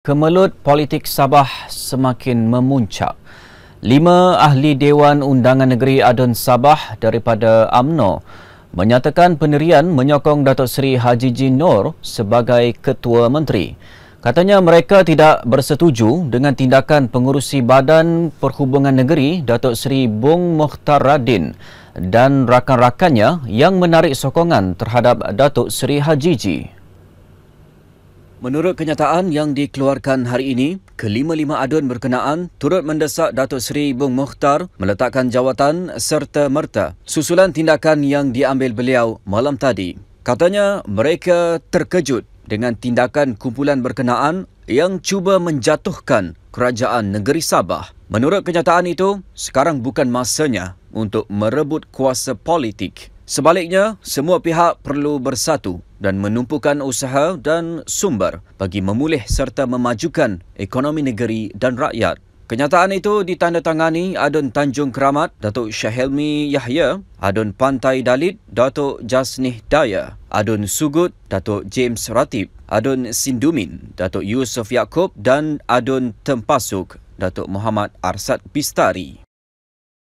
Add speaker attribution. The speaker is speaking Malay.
Speaker 1: Kemelut politik Sabah semakin memuncak. Lima ahli Dewan Undangan Negeri Adun Sabah daripada AMNO menyatakan pendirian menyokong Datuk Seri Haji Jin Nur sebagai Ketua Menteri. Katanya mereka tidak bersetuju dengan tindakan pengurusi Badan Perhubungan Negeri Datuk Seri Bung Mohtar Radin dan rakan-rakannya yang menarik sokongan terhadap Datuk Seri Haji Jin. Menurut kenyataan yang dikeluarkan hari ini, kelima-lima adun berkenaan turut mendesak Datuk Seri Bung Mukhtar meletakkan jawatan serta merta susulan tindakan yang diambil beliau malam tadi. Katanya mereka terkejut dengan tindakan kumpulan berkenaan yang cuba menjatuhkan kerajaan negeri Sabah. Menurut kenyataan itu, sekarang bukan masanya untuk merebut kuasa politik. Sebaliknya, semua pihak perlu bersatu dan menumpukan usaha dan sumber bagi memulih serta memajukan ekonomi negeri dan rakyat. Kenyataan itu ditandatangani Adun Tanjung Keramat, Datuk Syahilmi Yahya, Adun Pantai Dalit, Datuk Jasnih Daya, Adun Sugut, Datuk James Ratib, Adun Sindumin, Datuk Yusof Yaakob dan Adun Tempasuk, Datuk Muhammad Arsad Pistari.